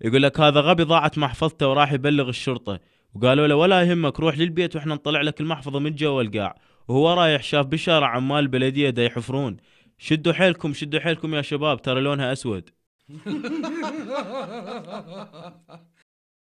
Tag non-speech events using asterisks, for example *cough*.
يقول لك هذا غبي ضاعت محفظته وراح يبلغ الشرطه وقالوا له ولا يهمك روح للبيت واحنا نطلع لك المحفظه من جوا القاع وهو رايح شاف بشارع عمال البلديه دا يحفرون شدوا حيلكم شدوا حيلكم يا شباب ترى لونها اسود *laughs*